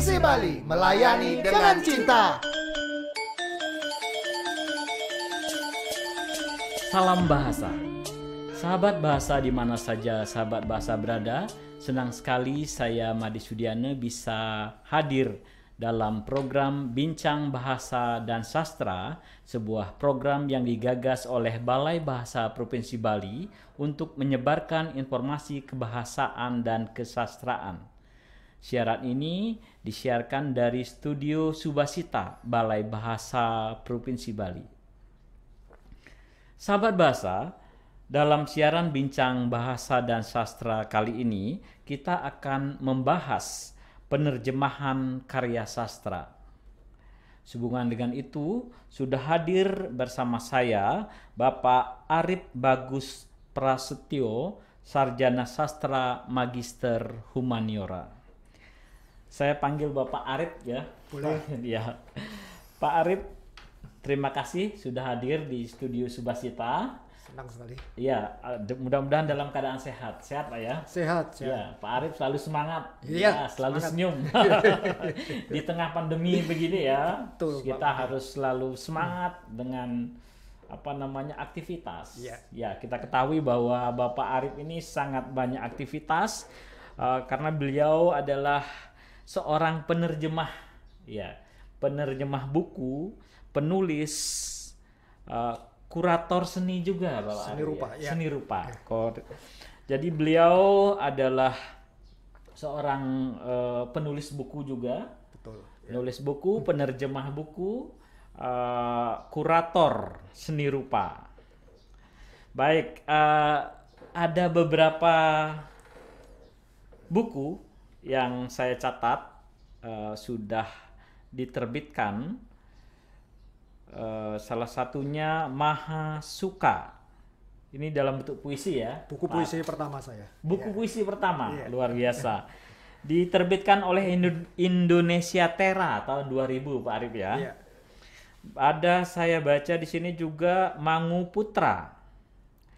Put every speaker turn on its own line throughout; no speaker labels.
Provinsi Bali melayani dengan cinta.
Salam bahasa. Sahabat bahasa di mana saja sahabat bahasa berada, senang sekali saya Madi Sudiana bisa hadir dalam program Bincang Bahasa dan Sastra, sebuah program yang digagas oleh Balai Bahasa Provinsi Bali untuk menyebarkan informasi kebahasaan dan kesastraan. Siaran ini disiarkan dari studio Subasita, Balai Bahasa Provinsi Bali. Sahabat Bahasa, dalam siaran Bincang Bahasa dan Sastra kali ini, kita akan membahas penerjemahan karya sastra. Sehubungan dengan itu, sudah hadir bersama saya Bapak Arif Bagus Prasetyo, Sarjana Sastra Magister Humaniora. Saya panggil Bapak Arif ya. Boleh. ya. Pak Arif, terima kasih sudah hadir di studio Subasita. Senang sekali. Iya, mudah-mudahan dalam keadaan sehat. Sehat Pak ya? Sehat, sehat. Ya, Pak Arif selalu semangat. Iya, ya, selalu semangat. senyum. di tengah pandemi begini ya. Betul, kita Pak. harus selalu semangat hmm. dengan apa namanya aktivitas. Iya. Ya, kita ketahui bahwa Bapak Arif ini sangat banyak aktivitas uh, karena beliau adalah seorang penerjemah ya penerjemah buku penulis uh, kurator seni juga bapak seni ya. rupa ya. seni rupa ya. jadi beliau adalah seorang uh, penulis buku juga betul ya. penulis buku penerjemah buku uh, kurator seni rupa baik uh, ada beberapa buku yang saya catat uh, sudah diterbitkan uh, salah satunya Maha Suka ini dalam bentuk puisi ya. Buku Pak. puisi
pertama saya.
Buku yeah. puisi pertama, yeah. luar biasa. Iya. Diterbitkan oleh Indo Indonesia Tera tahun 2000 Pak Arif ya. Yeah. Ada saya baca di sini juga Mangu Putra.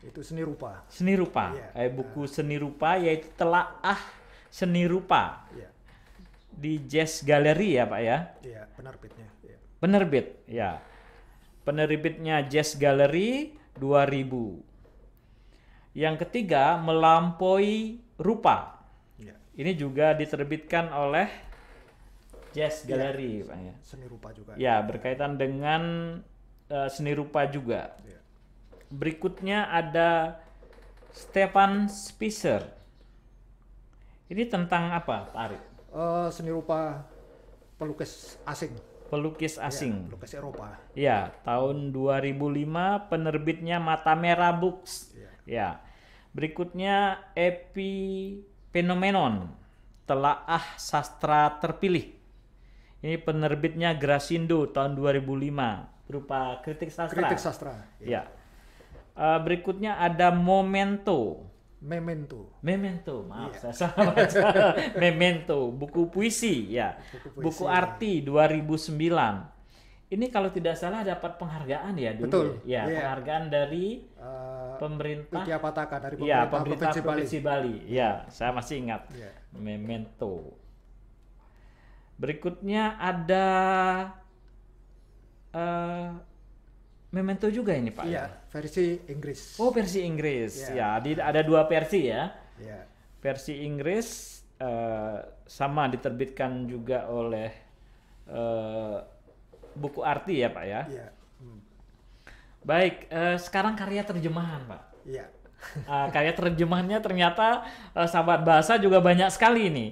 Itu seni rupa.
Seni rupa. Yeah. Eh, buku seni rupa yaitu telaah seni rupa ya. di Jazz Gallery ya Pak ya?
Iya, penerbitnya. Ya.
Penerbit, ya. Penerbitnya Jazz Gallery 2000. Yang ketiga, melampaui rupa. Ya. Ini juga diterbitkan oleh Jazz iya, Gallery, ya,
Pak ya. Seni rupa juga. Ya,
berkaitan dengan uh, seni rupa juga. Ya. Berikutnya ada Stefan Spicer ini tentang apa, Pak Arif?
Uh, seni rupa pelukis asing. Pelukis ya, asing. Ya, pelukis Eropa.
Ya, tahun 2005 penerbitnya Mata Merah Books. Ya. ya. Berikutnya Epi Phenomenon, Telaah Sastra Terpilih. Ini penerbitnya Grasindo tahun 2005 berupa kritik sastra. Kritik sastra. Ya. ya. Uh, berikutnya ada Momento Memento. Memento, maaf yeah. saya salah baca. Memento, buku puisi ya.
Buku, puisi, buku iya. arti
ya. 2009. Ini kalau tidak salah dapat penghargaan ya dulu. Betul. Ya, yeah. penghargaan dari uh,
pemerintah. Widya Pataka dari iya, pemerintah, ya, pemerintah Provinsi, Provinsi Bali. Bali.
Ya, saya masih ingat. Yeah. Memento. Berikutnya ada uh, Memento juga ini Pak. Iya, ya? versi Inggris. Oh, versi Inggris. Ya, ya di, ada dua versi ya. Iya. Versi Inggris uh, sama diterbitkan juga oleh uh, buku arti ya Pak ya. Iya. Hmm. Baik, uh, sekarang karya terjemahan Pak. Iya. Uh, karya terjemahannya ternyata uh, sahabat bahasa juga banyak sekali ini.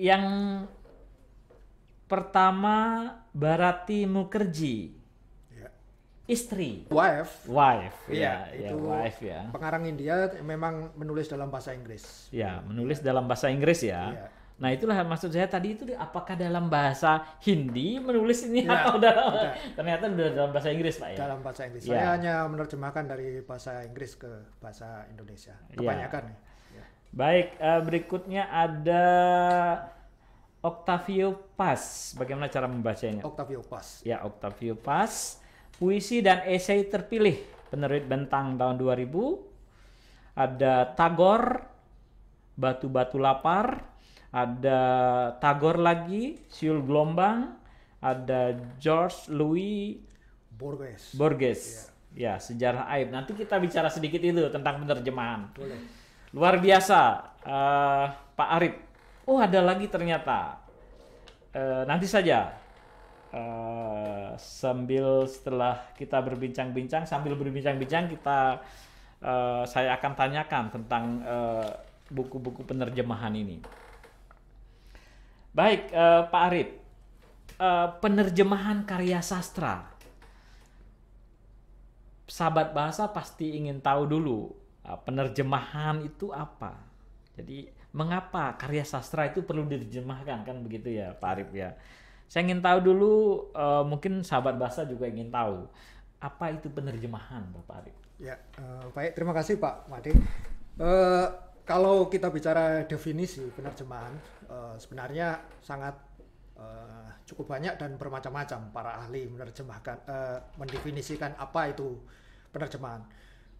Yang pertama Barati Mukerji istri wife wife iya, ya, yeah, itu yeah, wife ya pengarang
India memang menulis dalam bahasa Inggris
ya menulis dalam bahasa Inggris ya, yeah. Nah itulah maksud saya tadi itu apakah dalam bahasa Hindi menulis ini ya, atau dalam ternyata sudah dalam bahasa Inggris pak ya? Dalam bahasa Inggris. Ya. Saya
hanya menerjemahkan dari bahasa Inggris ke bahasa Indonesia. Iya. Kebanyakan. Ya. Ya.
Baik eh, berikutnya ada Octavio Paz. Bagaimana cara membacanya? Octavio Paz. Ya Octavio Paz. Puisi dan esai terpilih penerbit Bentang tahun 2000. Ada Tagor, Batu-batu lapar, ada Tagor lagi, Siul Gelombang, ada George Louis
Borges.
Borges. Yeah. Ya, sejarah aib. Nanti kita bicara sedikit itu tentang penerjemahan. Boleh. Luar biasa, uh, Pak Arif. Oh, ada lagi ternyata. Uh, nanti saja uh, sambil setelah kita berbincang-bincang sambil berbincang-bincang kita uh, saya akan tanyakan tentang buku eh, buku-buku penerjemahan ini. Baik, uh, Pak Arif, uh, penerjemahan karya sastra. Sahabat bahasa pasti ingin tahu dulu uh, penerjemahan itu apa. Jadi mengapa karya sastra itu perlu diterjemahkan kan begitu ya, Pak Arif ya? Saya ingin tahu dulu, uh, mungkin sahabat bahasa juga ingin tahu, apa itu penerjemahan Bapak Arif?
Ya, uh, baik. Terima kasih Pak Made. Uh, kalau kita bicara definisi penerjemahan, uh, sebenarnya sangat uh, cukup banyak dan bermacam-macam para ahli menerjemahkan, uh, mendefinisikan apa itu penerjemahan.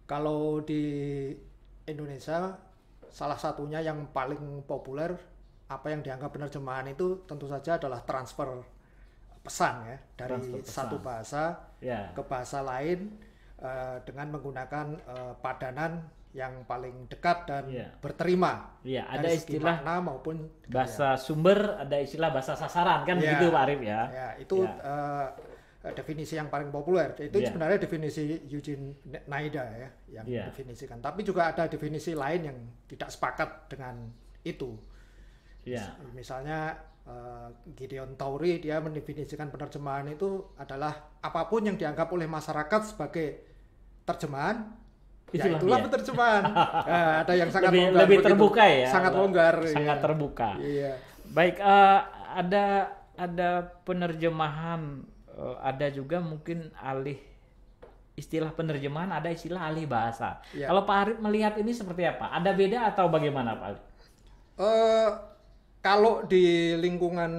Kalau di Indonesia, salah satunya yang paling populer apa yang dianggap penerjemahan itu tentu saja adalah transfer pesan ya dari pesan. satu bahasa yeah. ke bahasa lain uh, dengan menggunakan uh, padanan yang paling dekat dan yeah. berterima. Iya, yeah, ada istilah makna maupun bahasa
ya. sumber, ada istilah bahasa sasaran kan yeah. begitu Pak Arif ya. Yeah.
itu yeah. Ya. uh, definisi yang paling populer. Itu yeah. sebenarnya definisi Eugene Naida ya yang yeah. definisikan. Tapi juga ada definisi lain yang tidak sepakat dengan itu. Yeah. Iya. Misalnya uh, Gideon Tauri dia mendefinisikan penerjemahan itu adalah apapun yang dianggap oleh masyarakat sebagai terjemahan ya Itulah ya itulah dia. penerjemahan. uh, ada yang sangat lebih, longgar lebih begitu. ya. Sangat longgar. Sangat ya. terbuka.
Iya. Baik, uh, ada ada penerjemahan, uh, ada juga mungkin alih istilah penerjemahan, ada istilah alih bahasa. Ya. Kalau Pak Arif melihat ini seperti apa? Ada beda atau bagaimana Pak Arif?
Uh, kalau di lingkungan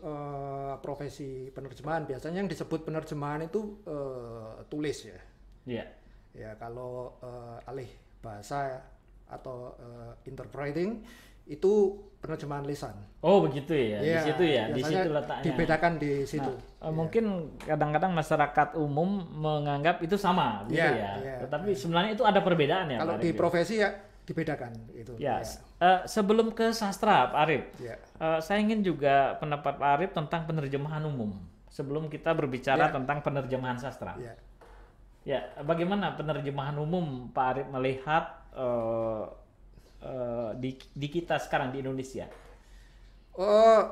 uh, profesi penerjemahan biasanya yang disebut penerjemahan itu uh, tulis ya. Iya. Yeah. Ya kalau uh, alih bahasa atau uh, interpreting itu penerjemahan lisan.
Oh begitu ya, ya di iya, situ ya, di situ letaknya. Dibedakan di nah, situ. Nah, ya. Mungkin kadang-kadang masyarakat umum menganggap itu sama, gitu iya, ya. ya. ya. Tetapi ya. sebenarnya itu ada perbedaan ya. Kalau di profesi ya
dibedakan itu. Ya. ya.
Uh, sebelum ke sastra, Pak Arif, ya. uh, saya ingin juga pendapat Pak Arif tentang penerjemahan umum. Sebelum kita berbicara ya. tentang penerjemahan sastra. Ya. ya, bagaimana penerjemahan umum Pak Arif melihat uh, uh, di, di kita sekarang di Indonesia?
Uh,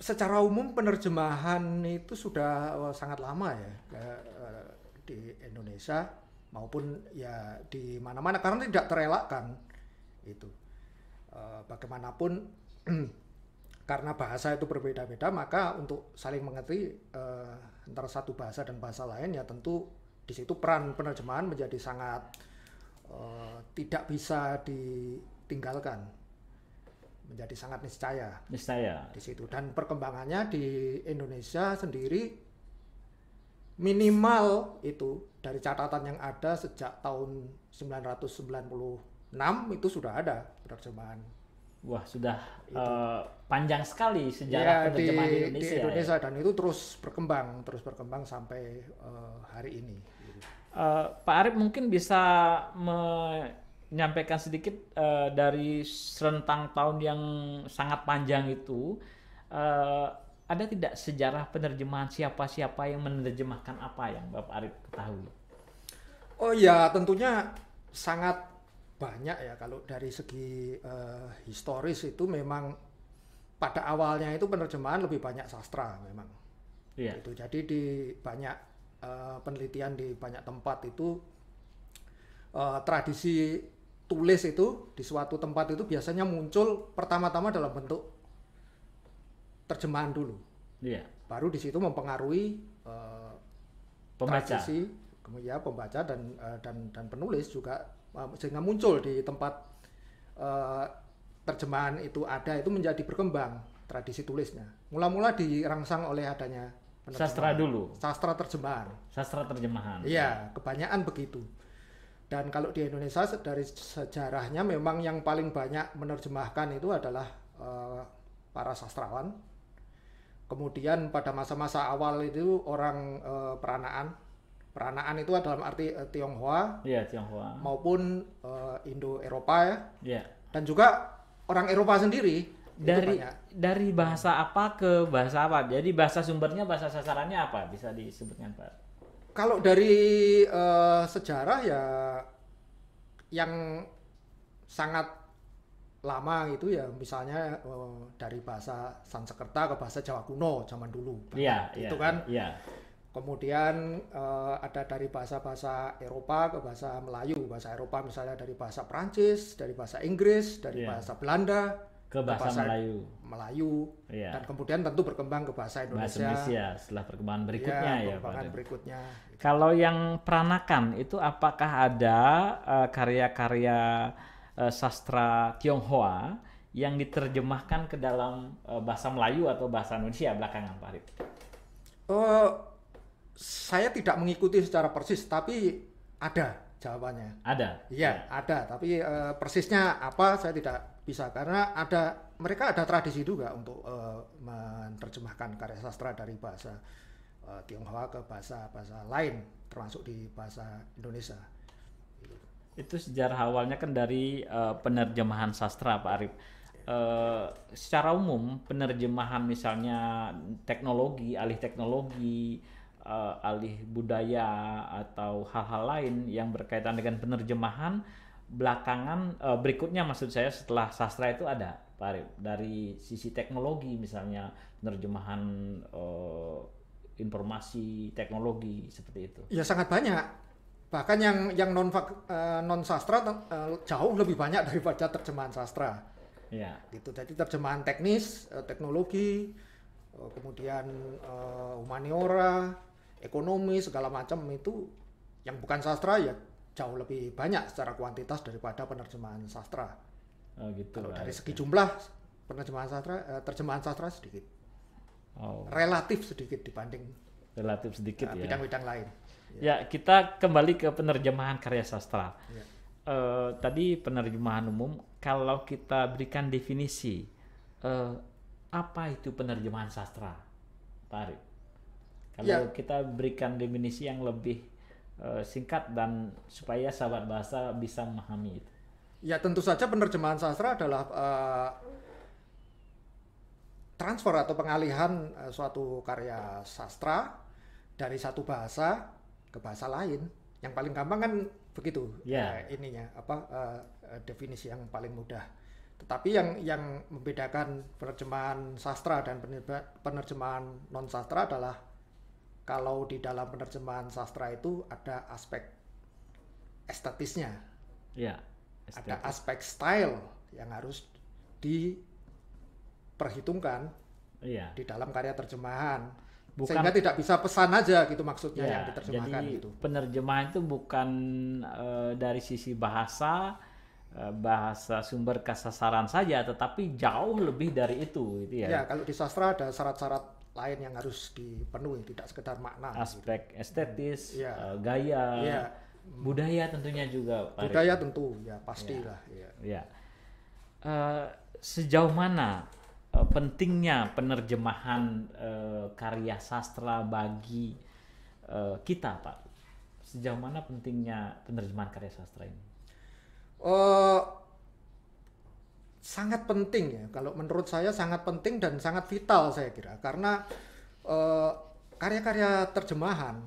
secara umum penerjemahan itu sudah oh, sangat lama ya di Indonesia maupun ya di mana-mana karena tidak terelakkan itu eh, bagaimanapun karena bahasa itu berbeda-beda maka untuk saling mengerti e, antara satu bahasa dan bahasa lain ya tentu di situ peran penerjemahan menjadi sangat e, tidak bisa ditinggalkan menjadi sangat niscaya niscaya di situ dan perkembangannya di Indonesia sendiri minimal itu dari catatan yang ada sejak tahun 1996 itu sudah ada penerjemahan. Wah
sudah Uh, panjang
sekali sejarah ya, penerjemahan di, Indonesia. Di Indonesia ya? dan itu terus berkembang, terus berkembang sampai uh, hari ini. Uh,
Pak Arif mungkin bisa menyampaikan sedikit uh, dari serentang tahun yang sangat panjang itu. Uh, ada tidak sejarah penerjemahan siapa-siapa yang menerjemahkan apa yang Bapak Arif ketahui?
Oh ya, tentunya sangat banyak ya kalau dari segi uh, historis itu memang pada awalnya itu penerjemahan lebih banyak sastra memang. Yeah. Itu jadi di banyak uh, penelitian di banyak tempat itu uh, tradisi tulis itu di suatu tempat itu biasanya muncul pertama-tama dalam bentuk terjemahan dulu. Iya. Baru di situ mempengaruhi uh, pembaca. Tradisi, ya pembaca dan uh, dan dan penulis juga uh, sehingga muncul di tempat uh, terjemahan itu ada itu menjadi berkembang tradisi tulisnya. Mula-mula dirangsang oleh adanya sastra dulu. Sastra terjemahan. Sastra terjemahan. Iya, kebanyakan begitu. Dan kalau di Indonesia dari sejarahnya memang yang paling banyak menerjemahkan itu adalah uh, para sastrawan Kemudian pada masa-masa awal itu orang eh, peranaan, peranaan itu adalah arti eh, Tionghoa,
yeah, Tionghoa,
maupun eh, Indo Eropa ya, yeah. dan juga orang Eropa sendiri. Dari
dari bahasa apa ke bahasa apa? Jadi bahasa sumbernya bahasa sasarannya apa? Bisa disebutkan Pak?
Kalau dari eh, sejarah ya yang sangat lama itu ya misalnya oh, dari bahasa Sanskerta ke bahasa Jawa kuno zaman dulu. Iya, yeah, itu iya, kan. Yeah. Kemudian uh, ada dari bahasa-bahasa Eropa ke bahasa Melayu, bahasa Eropa misalnya dari bahasa Prancis, dari bahasa Inggris, dari yeah. bahasa Belanda ke bahasa, ke bahasa Melayu. Melayu yeah. dan kemudian tentu berkembang ke bahasa Indonesia. Bahasa Indonesia iya, setelah perkembangan iya, berikutnya yeah, ya, perkembangan ya, berikutnya.
Kalau yang peranakan itu apakah ada eh, karya-karya uh, karya -karya uh, sastra Tionghoa yang diterjemahkan ke dalam uh, bahasa Melayu atau bahasa Indonesia belakangan Pak Arif? Uh,
saya tidak mengikuti secara persis, tapi ada jawabannya. Ada. Iya, ya. ada. Tapi uh, persisnya apa saya tidak bisa karena ada mereka ada tradisi juga untuk uh, menerjemahkan karya sastra dari bahasa uh, Tionghoa ke bahasa bahasa lain, termasuk di bahasa Indonesia
itu sejarah awalnya kan dari uh, penerjemahan sastra Pak Arif. Uh, secara umum penerjemahan misalnya teknologi, alih teknologi, uh, alih budaya atau hal-hal lain yang berkaitan dengan penerjemahan belakangan uh, berikutnya maksud saya setelah sastra itu ada Pak Arif dari sisi teknologi misalnya penerjemahan uh, informasi teknologi seperti itu. Ya sangat
banyak Bahkan yang yang non uh, non sastra uh, jauh lebih banyak daripada terjemahan sastra. ya. Gitu. Jadi terjemahan teknis, uh, teknologi, uh, kemudian uh, humaniora, ekonomi segala macam itu yang bukan sastra ya jauh lebih banyak secara kuantitas daripada penerjemahan sastra.
Oh gitu. Kalau dari segi
ya. jumlah penerjemahan sastra uh, terjemahan sastra sedikit. Oh. Relatif sedikit dibanding
relatif sedikit uh, ya. Bidang-bidang lain. Ya. ya kita kembali ke penerjemahan karya sastra. Yeah. Ya. Uh, tadi penerjemahan umum kalau kita berikan definisi uh, apa itu penerjemahan sastra, Tarik. Kalau yeah. kita berikan definisi yang lebih eh, singkat dan supaya sahabat bahasa bisa memahami itu.
Ya tentu saja penerjemahan sastra adalah uh, transfer atau pengalihan uh, suatu karya sastra dari satu bahasa ke bahasa lain yang paling gampang kan begitu yeah. Iya. uh, ininya apa uh, definisi yang paling mudah tetapi yang yang membedakan penerjemahan sastra dan penerjemahan non sastra adalah kalau di dalam penerjemahan sastra itu ada aspek estetisnya yeah, ada aspek style yang harus diperhitungkan yeah. di dalam karya terjemahan
bukan sehingga tidak bisa
pesan aja gitu maksudnya ya, yang diterjemahkan jadi gitu. Penerjemahan itu bukan e,
dari sisi bahasa e, bahasa sumber kesasaran saja tetapi jauh lebih dari itu
gitu ya. Ya, kalau di sastra ada syarat-syarat lain yang harus dipenuhi tidak sekedar makna gitu.
aspek gitu. estetis ya. e, gaya ya. budaya tentunya juga budaya Rik.
tentu ya pastilah iya.
ya, ya. ya. Uh, sejauh mana uh, pentingnya penerjemahan uh, karya sastra bagi uh, kita, Pak? Sejauh mana pentingnya penerjemahan karya sastra ini?
Uh, sangat penting ya. Kalau menurut saya sangat penting dan sangat vital saya kira karena karya karya-karya terjemahan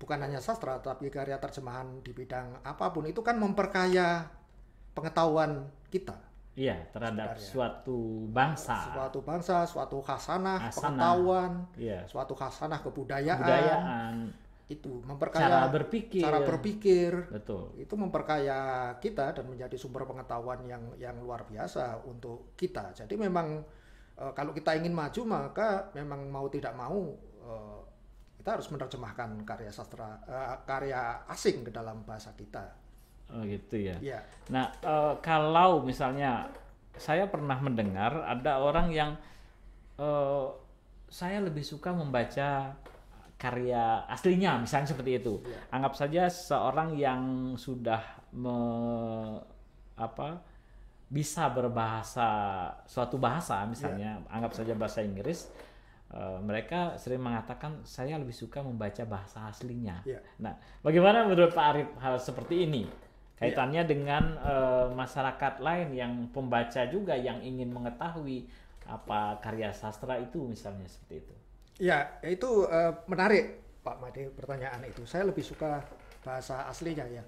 bukan hanya sastra tapi karya terjemahan di bidang apapun itu kan memperkaya pengetahuan kita Iya, terhadap sebenarnya. suatu bangsa. Suatu bangsa, suatu khasanah, pengetahuan, iya. suatu khasanah kebudayaan. kebudayaan. Itu memperkaya cara berpikir. Cara berpikir. Betul. Itu memperkaya kita dan menjadi sumber pengetahuan yang yang luar biasa untuk kita. Jadi memang eh, kalau kita ingin maju maka memang mau tidak mau eh, kita harus menerjemahkan karya sastra eh, karya asing ke dalam bahasa kita
Oh gitu ya. ya. Nah uh, kalau misalnya saya pernah mendengar ada orang yang uh, saya lebih suka membaca karya aslinya misalnya seperti itu. Ya. Anggap saja seorang yang sudah me, apa bisa berbahasa suatu bahasa misalnya ya. anggap saja bahasa Inggris. Uh, mereka sering mengatakan saya lebih suka membaca bahasa aslinya. Iya. Nah, bagaimana menurut Pak Arif hal seperti ini? kaitannya yeah. dengan uh, masyarakat lain yang pembaca juga yang ingin mengetahui apa karya sastra itu misalnya seperti itu.
Ya, itu uh, menarik Pak Made pertanyaan itu. Saya lebih suka bahasa aslinya ya.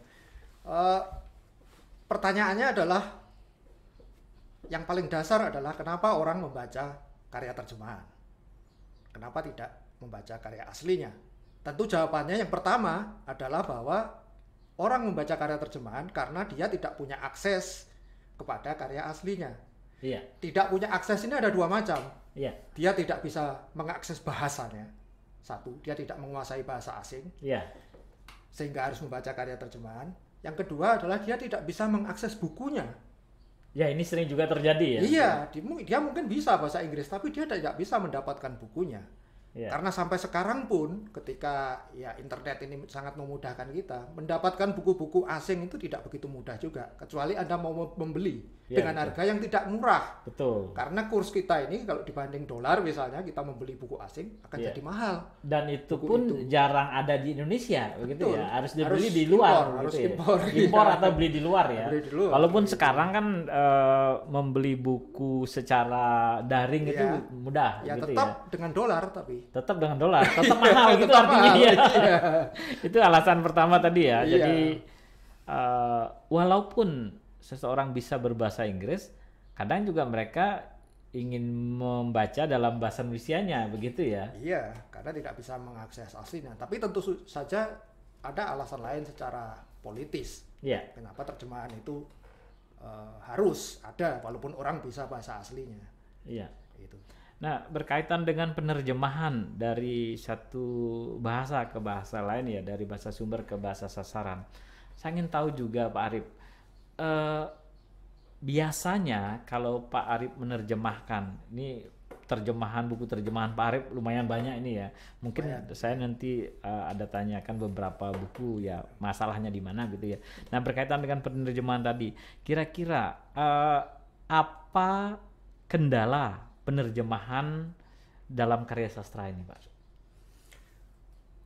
Uh, pertanyaannya adalah yang paling dasar adalah kenapa orang membaca karya terjemahan? Kenapa tidak membaca karya aslinya? Tentu jawabannya yang pertama adalah bahwa orang membaca karya terjemahan karena dia tidak punya akses kepada karya aslinya. Iya. Tidak punya akses ini ada dua macam. Iya. Dia tidak bisa mengakses bahasanya. Satu, dia tidak menguasai bahasa asing. Iya. Sehingga harus membaca karya terjemahan. Yang kedua adalah dia tidak bisa mengakses bukunya.
Ya, ini sering juga terjadi ya. Iya,
dia mungkin bisa bahasa Inggris tapi dia tidak bisa mendapatkan bukunya. Yeah. Karena sampai sekarang pun ketika ya internet ini sangat memudahkan kita, mendapatkan buku-buku asing itu tidak begitu mudah juga, kecuali Anda mau membeli yeah, dengan betul. harga yang tidak murah. Betul. Karena kurs kita ini kalau dibanding dolar misalnya kita membeli buku asing akan yeah. jadi mahal. Dan itu buku pun itu. jarang ada di Indonesia begitu ya. Harus dibeli harus di luar impor, gitu harus ya. Impor, iya. impor atau beli di luar ya. Beli di luar.
Walaupun gitu. sekarang kan e, membeli buku secara daring yeah. itu iya. mudah ya gitu tetap ya.
dengan dolar tapi
tetap dengan dolar, tetap mahal gitu artinya. Mahal, ya. Iya. itu alasan pertama tadi ya. Iya. Jadi uh, walaupun seseorang bisa berbahasa Inggris, kadang juga mereka ingin membaca dalam bahasa Indonesianya begitu ya?
Iya, karena tidak bisa mengakses aslinya. Tapi tentu saja ada alasan lain secara politis. Iya. Kenapa terjemahan itu uh, harus ada walaupun orang bisa bahasa aslinya? Iya. Itu.
Nah, berkaitan dengan penerjemahan dari satu bahasa ke bahasa lain ya, dari bahasa sumber ke bahasa sasaran. Saya ingin tahu juga Pak Arif, eh, biasanya kalau Pak Arif menerjemahkan, ini terjemahan buku terjemahan Pak Arif lumayan banyak ini ya. Mungkin lumayan. saya nanti uh, ada tanyakan beberapa buku ya, masalahnya di mana gitu ya. Nah, berkaitan dengan penerjemahan tadi, kira-kira uh, apa kendala penerjemahan dalam karya sastra ini, Pak?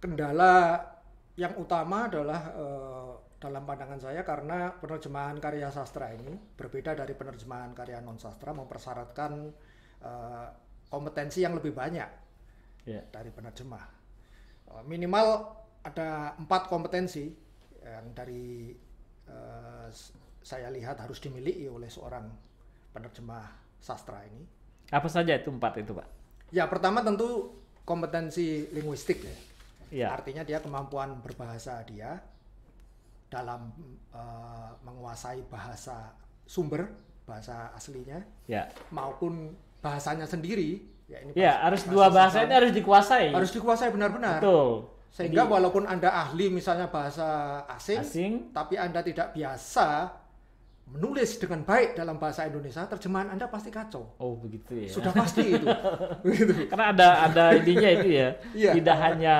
Kendala yang utama adalah e, dalam pandangan saya karena penerjemahan karya sastra ini berbeda dari penerjemahan karya non sastra mempersyaratkan e, kompetensi yang lebih banyak yeah. dari penerjemah E, minimal ada empat kompetensi yang dari e, saya lihat harus dimiliki oleh seorang penerjemah sastra ini
apa saja itu empat itu Pak?
Ya pertama tentu kompetensi linguistik ya. ya. Artinya dia kemampuan berbahasa dia dalam uh, menguasai bahasa sumber bahasa aslinya ya. maupun bahasanya sendiri ya ini ya, bahasa, harus dua bahasa ini harus dikuasai harus dikuasai benar-benar betul sehingga Jadi, walaupun anda ahli misalnya bahasa asing, asing tapi anda tidak biasa menulis dengan baik dalam bahasa Indonesia, terjemahan Anda pasti kacau.
Oh, begitu ya. Sudah pasti itu. begitu. Karena ada ada ininya itu ya. ya. Tidak hanya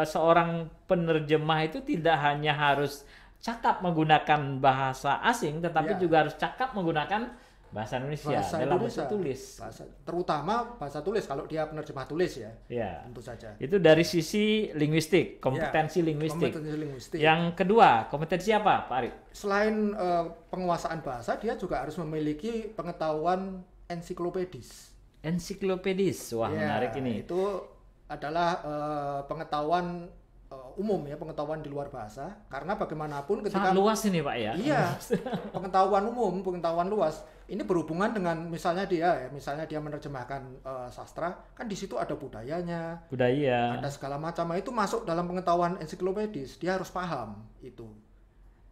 eh, seorang penerjemah itu tidak hanya harus cakap menggunakan bahasa asing, tetapi ya. juga harus cakap menggunakan bahasa Indonesia bahasa dalam Indonesia. bahasa tulis
bahasa, terutama bahasa tulis kalau dia penerjemah tulis ya ya tentu saja
itu dari sisi linguistik iya, kompetensi, ya, linguistik. kompetensi linguistik yang kedua kompetensi apa Pak
Ari selain uh, penguasaan bahasa dia juga harus memiliki pengetahuan ensiklopedis ensiklopedis wah ya, menarik ini itu adalah uh, pengetahuan uh, umum ya pengetahuan di luar bahasa karena bagaimanapun ketika Sangat luas
ini pak ya iya
pengetahuan umum pengetahuan luas ini berhubungan dengan misalnya dia ya misalnya dia menerjemahkan uh, sastra kan di situ ada budayanya
budaya
ada segala macam itu masuk dalam pengetahuan ensiklopedis dia harus paham itu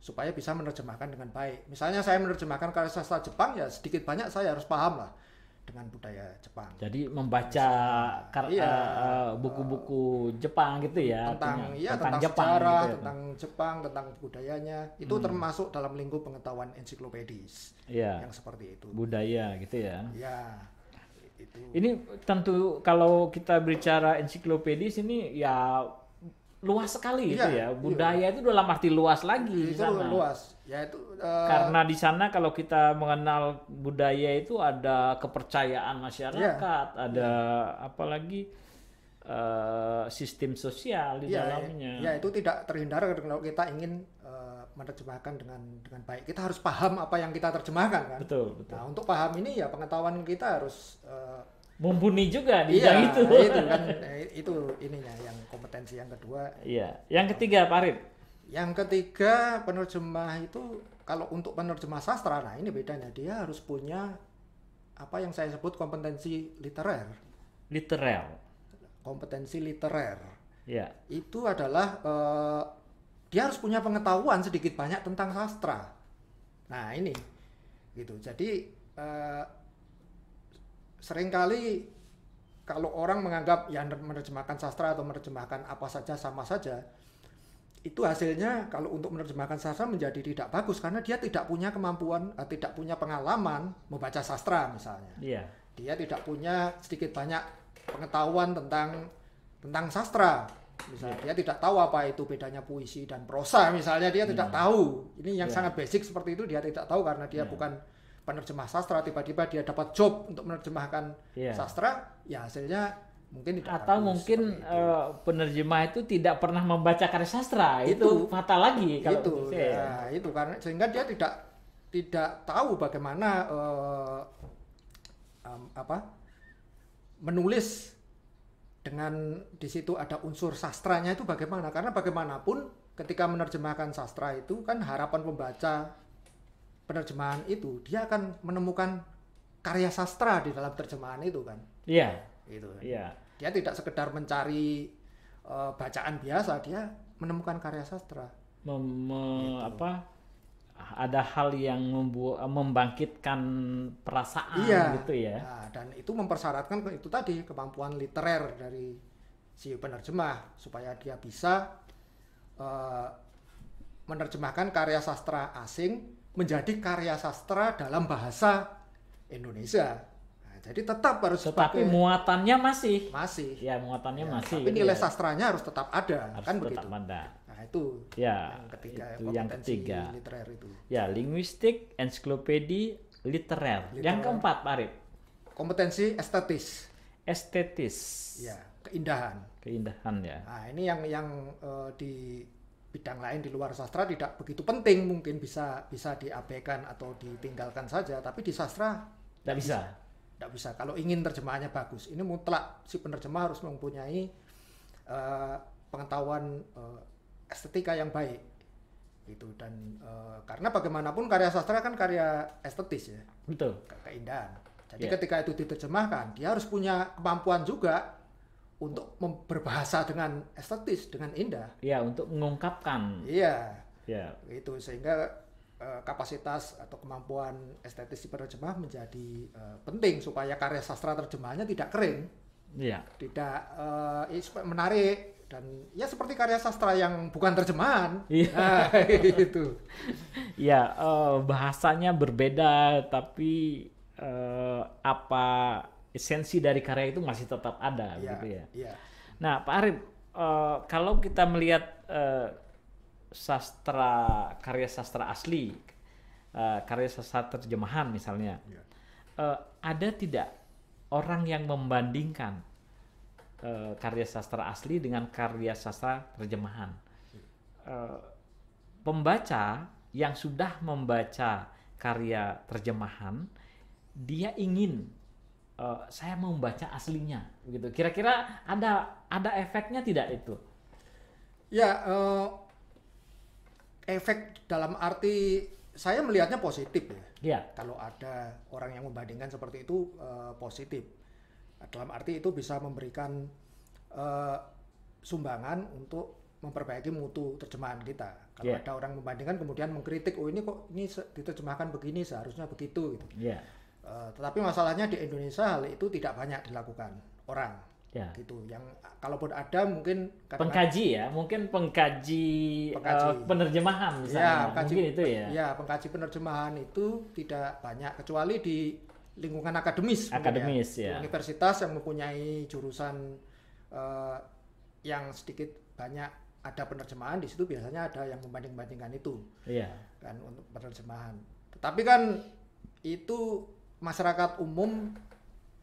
supaya bisa menerjemahkan dengan baik misalnya saya menerjemahkan karya sastra Jepang ya sedikit banyak saya harus paham lah dengan
budaya Jepang. Jadi membaca iya. Iya. Eh, eh, buku-buku iya, uh, buku Jepang gitu ya tentang iya, tentang, tentang Jepang sejarah, gitu ya, tentang
Jepang, tentang budayanya itu hmm. termasuk dalam lingkup pengetahuan ensiklopedis iya. yang seperti itu.
Budaya gitu ya. Iya. Itu. Ini tentu kalau kita bicara ensiklopedis ini ya luas sekali gitu iya, itu ya budaya iya. itu dalam arti luas lagi itu luas
Ya itu uh, karena
di sana kalau kita mengenal budaya itu ada kepercayaan masyarakat, yeah. ada yeah. apalagi uh, eh, sistem sosial di yeah, ya. dalamnya. Ya itu
tidak terhindar kalau kita ingin uh, menerjemahkan dengan dengan baik. Kita harus paham apa yang kita terjemahkan kan. Betul, betul. Nah, untuk paham ini ya pengetahuan kita harus uh, mumpuni juga di iya, itu. itu kan itu ininya yang kompetensi yang kedua. Iya. Yang ketiga, Pak Parit yang ketiga penerjemah itu kalau untuk penerjemah sastra nah ini bedanya dia harus punya apa yang saya sebut kompetensi literer literer kompetensi literer ya itu adalah eh, dia harus punya pengetahuan sedikit banyak tentang sastra nah ini gitu jadi eh, seringkali kalau orang menganggap yang menerjemahkan sastra atau menerjemahkan apa saja sama saja itu hasilnya kalau untuk menerjemahkan sastra menjadi tidak bagus karena dia tidak punya kemampuan eh, tidak punya pengalaman membaca sastra misalnya yeah. dia tidak punya sedikit banyak pengetahuan tentang tentang sastra misalnya yeah. dia tidak tahu apa itu bedanya puisi dan prosa misalnya dia tidak iya. tahu ini yang yeah. sangat basic seperti itu dia tidak tahu karena dia yeah. bukan penerjemah sastra tiba-tiba dia dapat job untuk menerjemahkan yeah. sastra ya hasilnya mungkin atau mungkin uh, penerjemah itu tidak pernah membaca karya sastra itu, itu mata lagi kalau itu ya, itu karena sehingga dia tidak tidak tahu bagaimana uh, um, apa menulis dengan di situ ada unsur sastranya itu bagaimana karena bagaimanapun ketika menerjemahkan sastra itu kan harapan pembaca penerjemahan itu dia akan menemukan karya sastra di dalam terjemahan itu kan
iya gitu kan. iya
dia tidak sekedar mencari uh, bacaan biasa dia menemukan karya sastra
Mem gitu. apa ada hal yang membu membangkitkan perasaan iya. gitu ya. Nah,
dan itu mempersyaratkan itu tadi kemampuan literer dari si penerjemah supaya dia bisa uh, menerjemahkan karya sastra asing menjadi karya sastra dalam bahasa Indonesia jadi tetap harus tetapi pakai,
muatannya
masih masih
ya muatannya ya, masih tapi nilai ya. sastranya harus tetap ada harus kan tetap begitu ada. nah itu ya yang ketiga ya, itu yang ketiga literer itu ya linguistik ensiklopedi literer. literer yang keempat Arif
kompetensi estetis estetis ya keindahan keindahan ya nah ini yang yang uh, di bidang lain di luar sastra tidak begitu penting mungkin bisa bisa diabaikan atau ditinggalkan saja tapi di sastra tidak bisa tidak bisa. Kalau ingin terjemahannya bagus, ini mutlak si penerjemah harus mempunyai uh, pengetahuan uh, estetika yang baik. Itu dan uh, karena bagaimanapun karya sastra kan karya estetis ya. Betul. Ke keindahan. Jadi yeah. ketika itu diterjemahkan, dia harus punya kemampuan juga untuk berbahasa dengan estetis, dengan indah.
Iya, untuk mengungkapkan. Iya. Iya.
Itu sehingga Eh, kapasitas atau kemampuan estetis si penerjemah menjadi uh, penting supaya karya sastra terjemahnya tidak kering, yeah. tidak uh, menarik dan ya seperti karya sastra yang bukan terjemahan, yeah. itu.
Ya uh, bahasanya berbeda tapi uh, apa esensi dari karya itu masih tetap ada, yeah. Iya, gitu ya. Yeah. Nah Pak Arif, uh, kalau kita melihat uh, sastra karya sastra asli, uh, karya sastra terjemahan misalnya, yeah. Iya. uh, ada tidak orang yang membandingkan uh, karya sastra asli dengan karya sastra terjemahan? Uh, pembaca yang sudah membaca karya terjemahan, dia ingin uh, saya mau membaca aslinya, gitu Kira-kira ada ada efeknya tidak itu?
Ya. Uh efek dalam arti saya melihatnya positif ya. Yeah. Kalau ada orang yang membandingkan seperti itu uh, positif. Dalam arti itu bisa memberikan uh, sumbangan untuk memperbaiki mutu terjemahan kita. Kalau yeah. ada orang membandingkan kemudian mengkritik, oh ini kok ini diterjemahkan begini seharusnya begitu gitu. Yeah. Iya. Uh, tetapi masalahnya di Indonesia hal itu tidak banyak dilakukan orang. Ya. gitu yang kalaupun ada mungkin kata pengkaji ya
mungkin pengkaji, eh, pengkaji. Uh, penerjemahan misalnya ya, pengkaji, mungkin itu ya ya
pengkaji penerjemahan itu tidak banyak kecuali di lingkungan akademis ya. akademis ya. ya universitas yang mempunyai jurusan uh, yang sedikit banyak ada penerjemahan di situ biasanya ada yang membanding-bandingkan itu ya. kan untuk penerjemahan tetapi kan itu masyarakat umum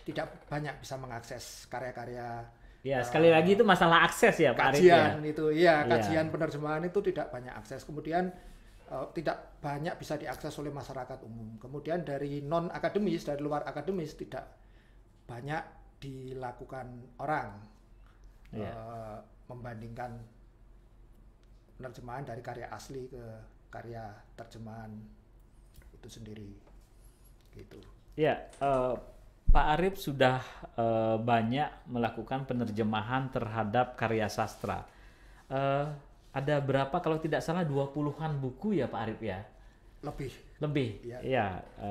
tidak banyak bisa mengakses karya-karya Ya, uh, sekali lagi itu
masalah akses ya Pak Arif ya. itu, ya kajian ya.
penerjemahan itu tidak banyak akses. Kemudian uh, tidak banyak bisa diakses oleh masyarakat umum. Kemudian dari non akademis, dari luar akademis tidak banyak dilakukan orang ya. uh, membandingkan penerjemahan dari karya asli ke karya terjemahan itu sendiri, gitu. Ya, uh,
Pak Arif sudah e, banyak melakukan penerjemahan terhadap karya sastra. E, ada berapa kalau tidak salah 20-an buku ya Pak Arif ya? Lebih. Lebih. Ya, ya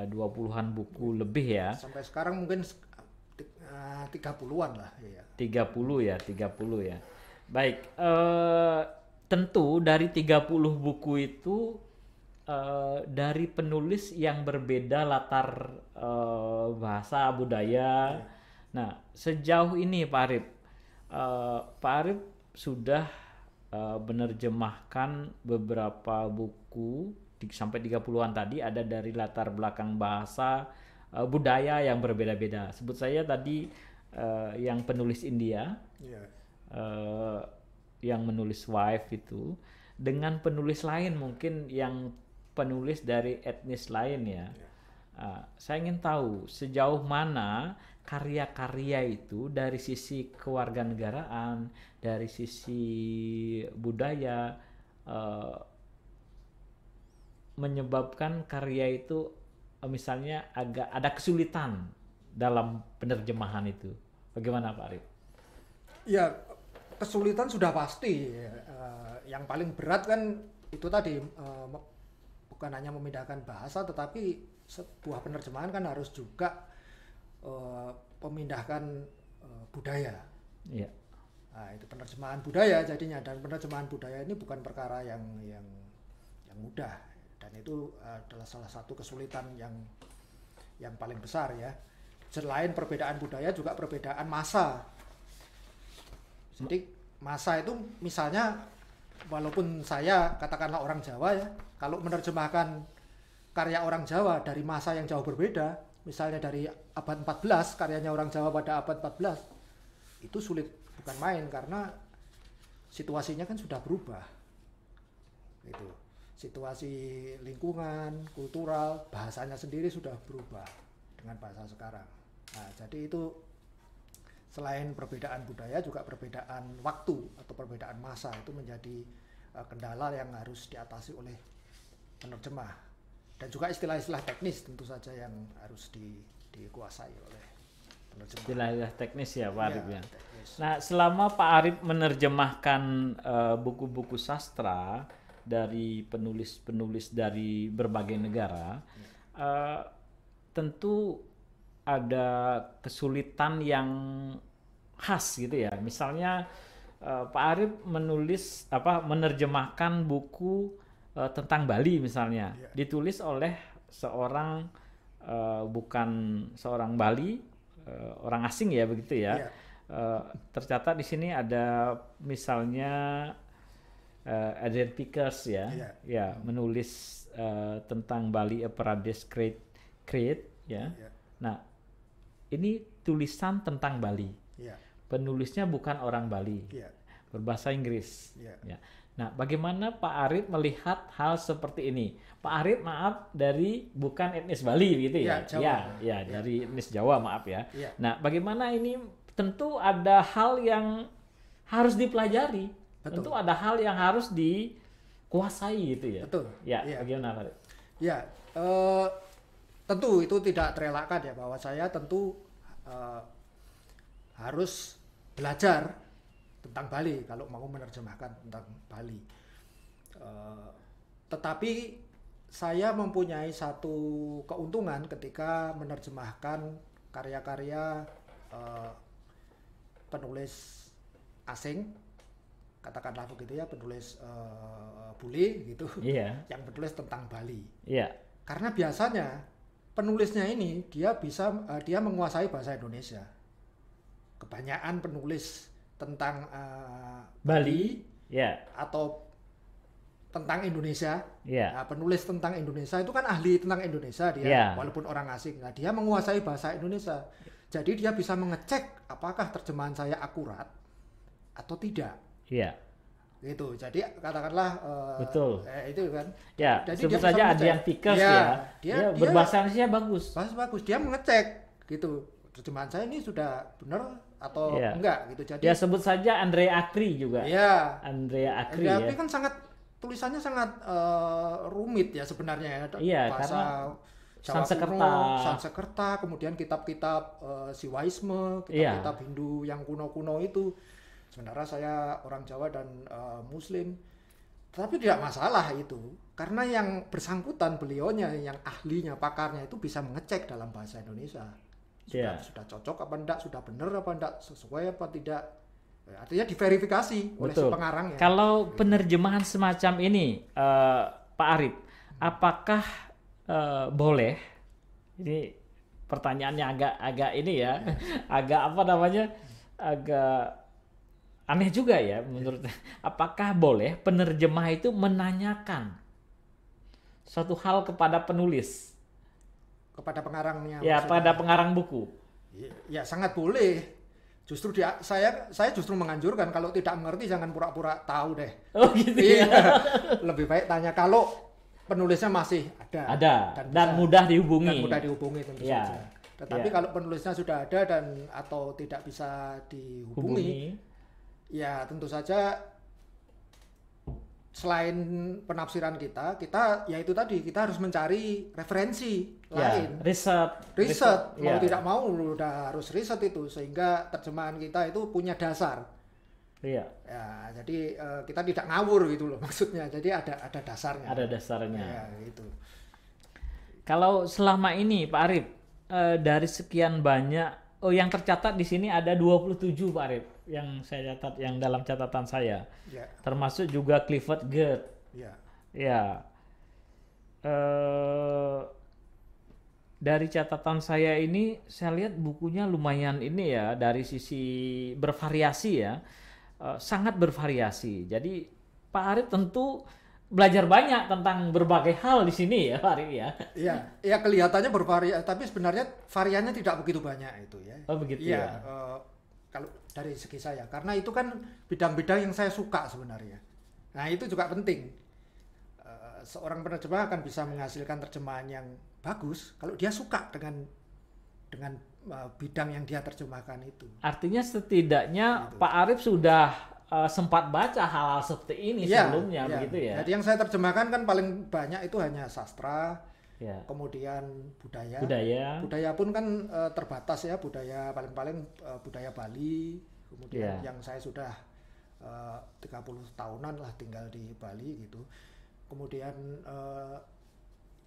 puluhan 20-an buku lebih ya. Sampai
sekarang mungkin uh, 30-an lah iya.
ya. 30 ya, 30 ya. Baik, e, tentu dari 30 buku itu Eh, dari penulis yang berbeda latar uh, bahasa budaya. Yeah. Nah, sejauh ini Pak Arif, uh, Pak Arif sudah uh, menerjemahkan beberapa buku di, sampai 30-an tadi ada dari latar belakang bahasa uh, budaya yang berbeda-beda. Sebut saya tadi uh, yang penulis India. Yeah. Iya. Uh, yang menulis wife itu dengan penulis lain mungkin yang penulis dari etnis lain ya. Uh, saya ingin tahu sejauh mana karya-karya itu dari sisi kewarganegaraan, dari sisi budaya uh, menyebabkan karya itu uh, misalnya agak ada kesulitan dalam penerjemahan itu. Bagaimana Pak Arif?
Ya kesulitan sudah pasti. Uh, yang paling berat kan itu tadi uh, bukan hanya memindahkan bahasa tetapi sebuah penerjemahan kan harus juga uh, memindahkan uh, budaya. Iya. Nah, itu penerjemahan budaya jadinya dan penerjemahan budaya ini bukan perkara yang yang yang mudah dan itu adalah salah satu kesulitan yang yang paling besar ya. Selain perbedaan budaya juga perbedaan masa. Jadi masa itu misalnya walaupun saya katakanlah orang Jawa ya, kalau menerjemahkan karya orang Jawa dari masa yang jauh berbeda, misalnya dari abad 14, karyanya orang Jawa pada abad 14, itu sulit bukan main karena situasinya kan sudah berubah. Itu situasi lingkungan, kultural, bahasanya sendiri sudah berubah dengan bahasa sekarang. Nah, jadi itu selain perbedaan budaya juga perbedaan waktu atau perbedaan masa itu menjadi Eh, kendala yang harus diatasi oleh penerjemah dan juga istilah-istilah teknis tentu saja yang harus di, dikuasai oleh penerjemah.
Istilah-istilah teknis ya Pak iya, Arif ya. ya. Nah selama Pak Arif menerjemahkan eh, buku-buku uh, sastra dari penulis-penulis dari berbagai negara, ya. uh, tentu ada kesulitan yang khas gitu ya. Misalnya Eh, Pak Arif menulis apa menerjemahkan buku uh, tentang Bali misalnya yeah. ditulis oleh seorang uh, bukan seorang Bali uh, orang asing ya begitu ya yeah. Iya. uh, tercatat di sini ada misalnya uh, Adrian Pickers ya yeah. ya menulis uh, tentang Bali a Paradise Create Create ya yeah. nah ini tulisan tentang Bali yeah penulisnya bukan orang Bali, yeah. berbahasa Inggris. Yeah. Ya. Nah, bagaimana Pak Arif melihat hal seperti ini? Pak Arif maaf dari bukan etnis Bali gitu ya? Ya, Jawa. ya, ya, ya. dari iya. etnis Jawa maaf ya. ya. Nah, bagaimana ini tentu ada hal yang harus dipelajari, Betul. tentu ada hal yang harus dikuasai gitu ya. Betul. Ya, ya. bagaimana Pak Arif?
Ya, uh, eh, tentu itu tidak terelakkan ya bahwa saya tentu uh, harus belajar tentang Bali kalau mau menerjemahkan tentang Bali. Uh, tetapi saya mempunyai satu keuntungan ketika menerjemahkan karya-karya uh, penulis asing katakanlah begitu ya penulis uh, bule gitu yeah. yang penulis tentang Bali yeah. karena biasanya penulisnya ini dia bisa uh, dia menguasai bahasa Indonesia kebanyakan penulis tentang uh, Bali, Bali yeah. atau tentang Indonesia. Yeah. Nah, penulis tentang Indonesia itu kan ahli tentang Indonesia dia, yeah. walaupun orang asing. Nah, dia menguasai bahasa Indonesia. Jadi dia bisa mengecek apakah terjemahan saya akurat atau tidak. Iya. Yeah. Gitu. Jadi katakanlah uh, Betul. Eh, itu kan. Ya, jadi sebut saja yang Pickers ya. ya. Dia, dia, dia berbahasa Indonesia bagus. Bahasa bagus. Dia mengecek gitu. Terjemahan saya ini sudah benar atau yeah. enggak gitu. Jadi Ya
sebut saja Andrea Akri juga. Iya. ya Yeah. Andrea Akri Andrea Akri ya. kan
sangat tulisannya sangat uh, rumit ya sebenarnya ya. Iya, bahasa Jawa Sansekerta. Kuno, Sansekerta, kemudian kitab-kitab uh, Siwaisme, iya. kitab-kitab yeah. Hindu yang kuno-kuno itu. sebenarnya saya orang Jawa dan uh, Muslim, tapi tidak masalah itu karena yang bersangkutan beliaunya, yang ahlinya, pakarnya itu bisa mengecek dalam bahasa Indonesia sudah, yeah. sudah cocok apa enggak, sudah benar apa enggak, sesuai apa tidak. Eh, artinya diverifikasi Betul. oleh si pengarang ya.
Kalau penerjemahan semacam ini, uh, Pak Arif, apakah uh, boleh? Ini pertanyaannya agak agak ini ya, yeah. agak apa namanya, agak aneh juga ya menurut. Apakah boleh penerjemah itu menanyakan suatu
hal kepada penulis? kepada pengarangnya. Ya, maksudnya. pada pengarang buku. Ya, ya sangat boleh. Justru dia saya saya justru menganjurkan kalau tidak mengerti jangan pura-pura tahu deh. Oh gitu ya. iya. Lebih baik tanya kalau penulisnya masih ada. Ada.
Dan, dan bisa, mudah dihubungi. Dan mudah dihubungi tentu ya. saja.
Tetapi ya. kalau penulisnya sudah ada dan atau tidak bisa dihubungi, Hubungi. ya tentu saja selain penafsiran kita, kita ya itu tadi kita harus mencari referensi yeah. lain. Riset, riset, mau yeah. tidak mau udah harus riset itu sehingga terjemahan kita itu punya dasar. Iya. Ya, jadi uh, kita tidak ngawur gitu loh maksudnya. Jadi ada ada dasarnya. Ada dasarnya. Ya, itu.
Kalau selama ini Pak Arif uh, dari sekian banyak oh yang tercatat di sini ada 27 Pak Arif yang saya catat yang dalam catatan saya. Yeah. Termasuk juga Clifford Gert. Ya. Yeah. Ya. Yeah. Uh, dari catatan saya ini saya lihat bukunya lumayan ini ya dari sisi bervariasi ya. Uh, sangat bervariasi. Jadi Pak Arif tentu belajar banyak tentang berbagai hal di sini ya Pak Arif ya.
Iya, ya kelihatannya bervariasi, tapi sebenarnya variannya tidak begitu banyak itu ya.
Oh begitu iya, ya. ya.
Uh, kalau dari segi saya karena itu kan bidang-bidang yang saya suka sebenarnya nah itu juga penting eh, seorang penerjemah akan bisa menghasilkan terjemahan yang bagus kalau dia suka dengan dengan eh, bidang yang dia terjemahkan itu
artinya setidaknya itu. Pak Arif sudah uh, sempat baca hal-hal seperti ini ya, sebelumnya ya. begitu ya jadi
yang saya terjemahkan kan paling banyak itu hanya sastra ya. kemudian budaya. Budaya. Budaya pun kan uh, terbatas ya budaya paling-paling uh, budaya Bali, kemudian ya. yang saya sudah eh, uh, 30 tahunan lah tinggal di Bali gitu. Kemudian uh,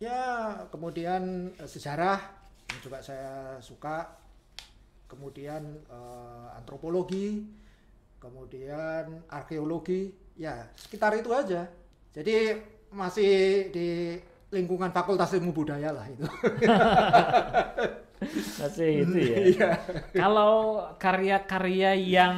ya kemudian uh, sejarah yang juga saya suka. Kemudian uh, antropologi, kemudian arkeologi, ya sekitar itu aja. Jadi masih di lingkungan fakultas ilmu budaya lah itu. Masih itu ya. Hmm, iya.
Kalau karya-karya yang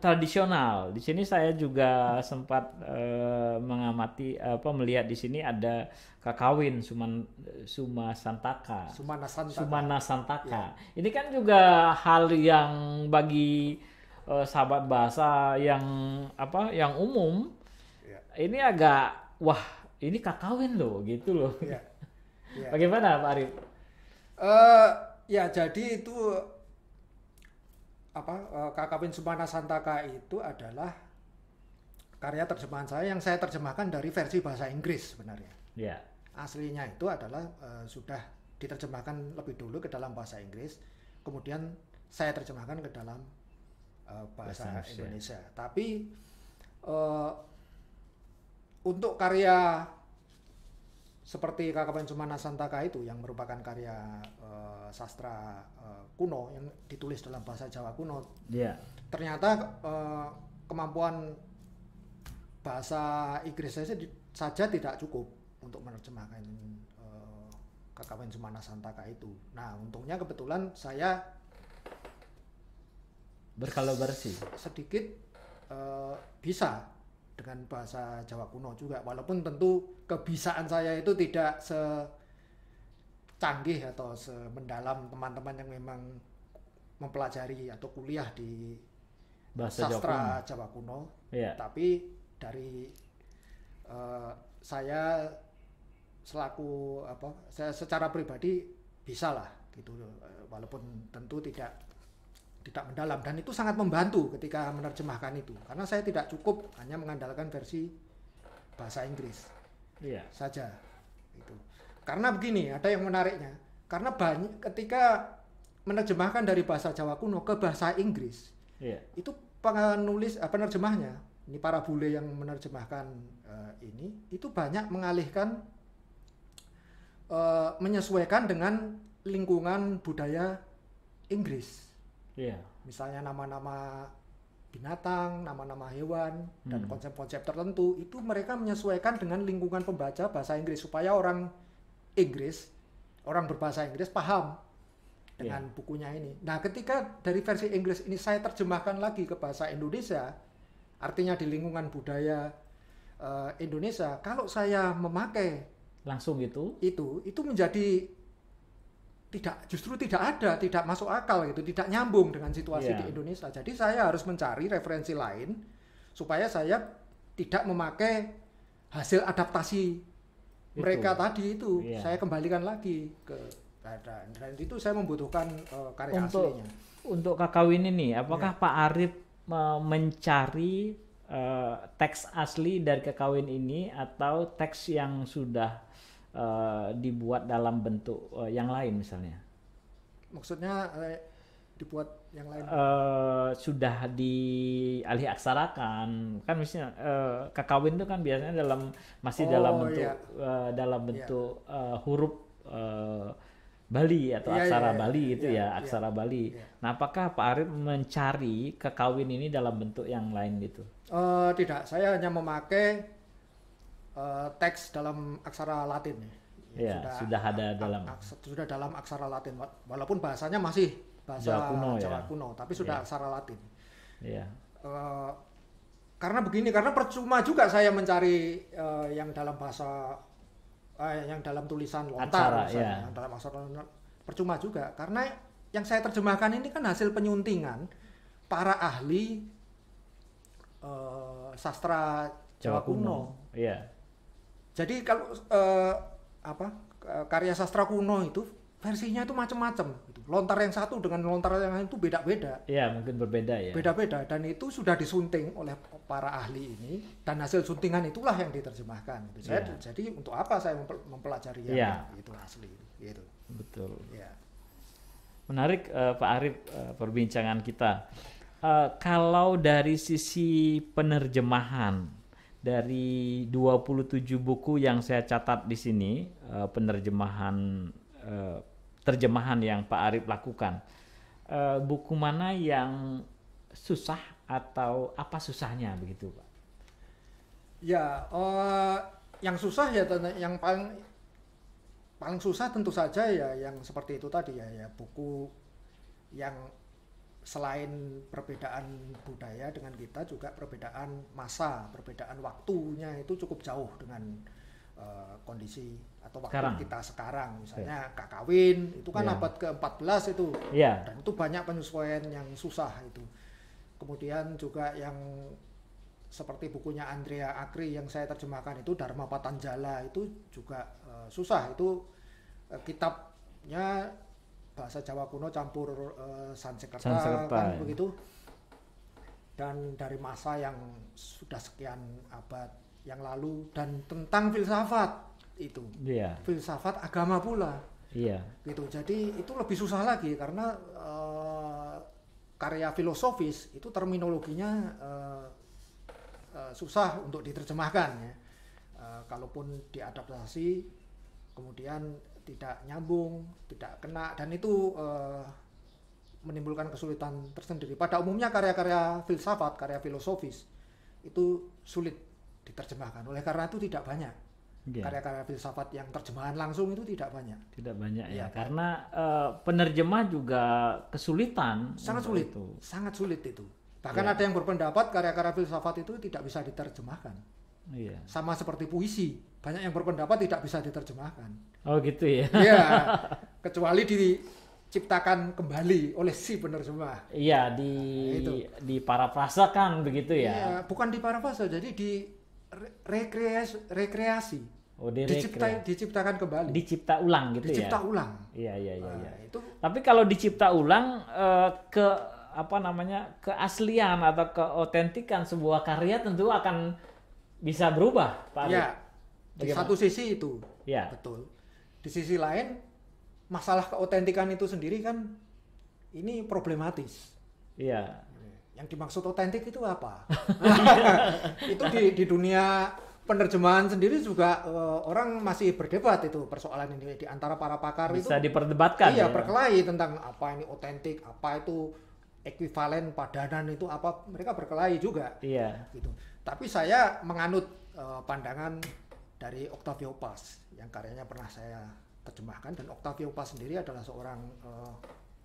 tradisional, di sini saya juga sempat uh, mengamati apa melihat di sini ada kakawin Suman Suma Santaka. Sumana Santaka. Sumana Santaka. Ya. Ini kan juga hal yang bagi uh, sahabat bahasa yang apa yang umum ya. ini agak wah ini kakawin loh gitu loh.
Ya. Ya. Bagaimana Pak Arif? Uh, ya jadi itu apa eh, kakawin Sumana Santaka itu adalah karya terjemahan saya yang saya terjemahkan dari versi bahasa Inggris sebenarnya. Ya. Aslinya itu adalah uh, sudah diterjemahkan lebih dulu ke dalam bahasa Inggris, kemudian saya terjemahkan ke dalam uh, bahasa, bahasa Indonesia. Tapi uh, untuk karya seperti Kakapan Cumana Santaka itu yang merupakan karya uh, sastra uh, kuno yang ditulis dalam bahasa Jawa kuno. Yeah. Ternyata uh, kemampuan bahasa Inggris saja, saja tidak cukup untuk menerjemahkan uh, Kakapan Cumana Santaka itu. Nah, untungnya kebetulan saya
berkolaborasi
sedikit uh, bisa dengan bahasa Jawa kuno juga walaupun tentu kebisaan saya itu tidak se canggih atau semendalam teman-teman yang memang mempelajari atau kuliah di bahasa sastra Jawa kuno, Jawa kuno. Yeah. tapi dari uh, saya selaku apa saya secara pribadi bisa lah gitu walaupun tentu tidak tidak mendalam dan itu sangat membantu ketika menerjemahkan itu karena saya tidak cukup hanya mengandalkan versi bahasa Inggris yeah. saja itu karena begini ada yang menariknya karena banyak ketika menerjemahkan dari bahasa Jawa kuno ke bahasa Inggris yeah. itu penulis eh, penerjemahnya ini para bule yang menerjemahkan uh, ini itu banyak mengalihkan uh, menyesuaikan dengan lingkungan budaya Inggris Yeah. Misalnya nama-nama binatang, nama-nama hewan dan hmm. konsep-konsep tertentu itu mereka menyesuaikan dengan lingkungan pembaca bahasa Inggris supaya orang Inggris, orang berbahasa Inggris paham dengan yeah. bukunya ini. Nah, ketika dari versi Inggris ini saya terjemahkan lagi ke bahasa Indonesia, artinya di lingkungan budaya uh, Indonesia, kalau saya memakai langsung itu, itu itu menjadi tidak justru tidak ada, tidak masuk akal gitu, tidak nyambung dengan situasi yeah. di iya. Indonesia. Jadi saya harus mencari referensi lain supaya saya tidak memakai hasil adaptasi itu. mereka tadi itu. Yeah. Saya kembalikan lagi ke keadaan dan itu saya membutuhkan uh, karya untuk, aslinya.
Untuk kakak ini nih, apakah yeah. Pak Arif uh, mencari uh, teks asli dari kekawin ini atau teks yang sudah Eh, dibuat dalam bentuk uh, yang lain misalnya?
Maksudnya uh, dibuat yang lain?
Uh, sudah dialih aksarakan kan misalnya uh, kakawin itu kan biasanya dalam masih oh, dalam bentuk iya. uh, dalam iya. bentuk iya. uh, huruf uh, Bali atau iya, iya, iya. Gitu ya, aksara Bali itu ya aksara Bali. Nah, apakah Pak Arif mencari kekawin ini dalam bentuk yang lain gitu?
Uh, tidak, saya hanya memakai Eh, teks dalam aksara Latin.
Ya, sudah, sudah ada dalam sudah
dalam aksara Latin walaupun bahasanya masih bahasa Jawa kuno, ya. Jawa ya. kuno tapi sudah ya. aksara Latin. Ya. Uh, karena begini karena percuma juga saya mencari uh, yang dalam bahasa uh, yang dalam tulisan lontar iya. misalnya, yang dalam aksara lontar percuma juga karena yang saya terjemahkan ini kan hasil penyuntingan para ahli uh, sastra Jawa, Jawa kuno. kuno. Yeah. Jadi kalau eh, apa eh, karya sastra kuno itu versinya itu macam-macam. Gitu. Lontar yang satu dengan lontar yang lain itu beda-beda.
Iya, mungkin berbeda ya.
Beda-beda dan itu sudah disunting oleh para ahli ini dan hasil suntingan itulah yang diterjemahkan. Gitu. Saya, ya. Jadi untuk apa saya mempelajari yang iya. itu asli gitu. Betul. Ya.
Menarik uh, Pak Arif uh, perbincangan kita. Uh, kalau dari sisi penerjemahan dari 27 buku yang saya catat di sini uh, penerjemahan uh, terjemahan yang Pak Arif lakukan uh, buku mana yang susah atau apa susahnya begitu Pak?
Ya uh, yang susah ya yang paling paling susah tentu saja ya yang seperti itu tadi ya ya buku yang selain perbedaan budaya dengan kita juga perbedaan masa, perbedaan waktunya itu cukup jauh dengan uh, kondisi atau waktu sekarang. kita sekarang. Iya. Misalnya yeah. kak kawin itu kan yeah. abad ke-14 itu. Yeah. Dan itu banyak penyesuaian yang susah itu. Kemudian juga yang seperti bukunya Andrea Akri yang saya terjemahkan itu Dharma Patanjala itu juga uh, susah itu uh, kitabnya bahasa Jawa kuno campur uh, eh, Sanskerta, kan ya. begitu dan dari masa yang sudah sekian abad yang lalu dan tentang filsafat itu yeah. filsafat agama pula yeah. gitu jadi itu lebih susah lagi karena uh, karya filosofis itu terminologinya uh, uh, susah untuk diterjemahkan ya uh, kalaupun diadaptasi kemudian tidak nyambung, tidak kena dan itu uh, menimbulkan kesulitan tersendiri. Pada umumnya karya-karya filsafat, karya filosofis itu sulit diterjemahkan. Oleh karena itu tidak banyak yeah. karya-karya filsafat yang terjemahan langsung itu tidak banyak.
Tidak banyak ya, ya karena uh, penerjemah juga kesulitan. Sangat sulit, itu.
sangat sulit itu. Bahkan yeah. ada yang berpendapat karya-karya filsafat itu tidak bisa diterjemahkan. Iya. Sama seperti puisi, banyak yang berpendapat tidak bisa diterjemahkan.
Oh gitu ya. Iya,
kecuali diciptakan kembali oleh si penerjemah.
Iya, nah, di nah, prasa kan begitu ya. Iya,
bukan prasa jadi di rekreasi, rekreasi.
Oh, di Dicipta, diciptakan kembali. Dicipta ulang gitu dicipta ya. Dicipta ulang. Iya, iya, iya, nah, iya. Itu. Tapi kalau dicipta ulang eh, ke apa namanya keaslian atau keotentikan sebuah karya tentu
akan bisa berubah Pak Ya, di satu sisi itu. Ya. Betul. Di sisi lain masalah keotentikan itu sendiri kan ini problematis. Iya. Yang dimaksud otentik itu apa? itu di di dunia penerjemahan sendiri juga uh, orang masih berdebat itu persoalan ini di antara para pakar bisa itu bisa diperdebatkan iya ya. berkelahi tentang apa ini otentik apa itu ekuivalen padanan itu apa mereka berkelahi juga
iya gitu
tapi saya menganut uh, pandangan dari Octavio Paz yang karyanya pernah saya terjemahkan dan Octavio Paz sendiri adalah seorang uh,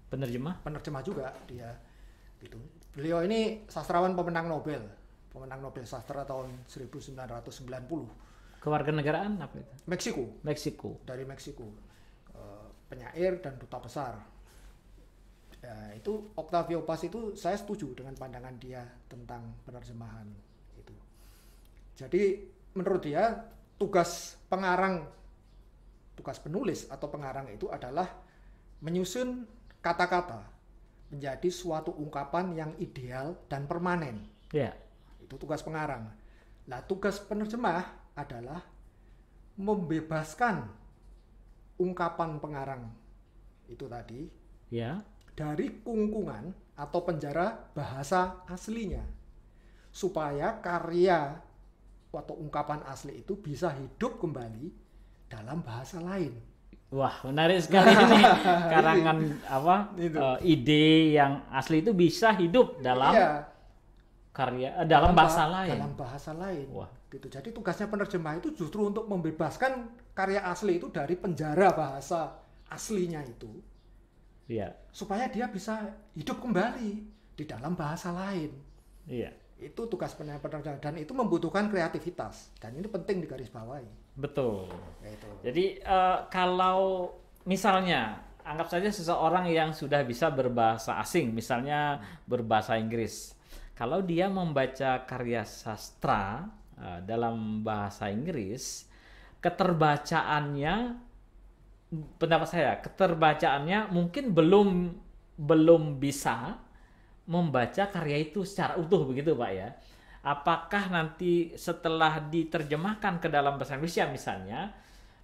penerjemah penerjemah juga dia gitu. Beliau ini sastrawan pemenang Nobel, pemenang Nobel sastra tahun 1990.
Kewarganegaraan apa itu? Meksiko. Meksiko.
Dari Meksiko. Uh, penyair dan duta besar. Ya, itu Octavio Paz itu saya setuju dengan pandangan dia tentang penerjemahan jadi menurut dia tugas pengarang tugas penulis atau pengarang itu adalah menyusun kata-kata menjadi suatu ungkapan yang ideal dan permanen. Yeah. Itu tugas pengarang. Nah, tugas penerjemah adalah membebaskan ungkapan pengarang itu tadi ya. dari kungkungan atau penjara bahasa aslinya supaya karya atau ungkapan asli itu bisa hidup kembali dalam bahasa lain. Wah, menarik sekali ini karangan apa itu. Uh,
ide yang asli itu bisa hidup dalam iya. karya eh, dalam, dalam bahasa lain. Dalam
bahasa lain. Wah, gitu. Jadi tugasnya penerjemah itu justru untuk membebaskan karya asli itu dari penjara bahasa aslinya itu. Iya. Supaya dia bisa hidup kembali di dalam bahasa lain. Iya itu tugas penerjemah dan itu membutuhkan kreativitas dan ini penting di bawah bawahi. Betul. Yaitu. Jadi uh,
kalau misalnya anggap saja seseorang yang sudah bisa berbahasa asing, misalnya berbahasa Inggris, kalau dia membaca karya sastra uh, dalam bahasa Inggris, keterbacaannya pendapat saya keterbacaannya mungkin belum belum bisa membaca karya itu secara utuh begitu Pak ya. Apakah nanti setelah diterjemahkan ke dalam bahasa Indonesia misalnya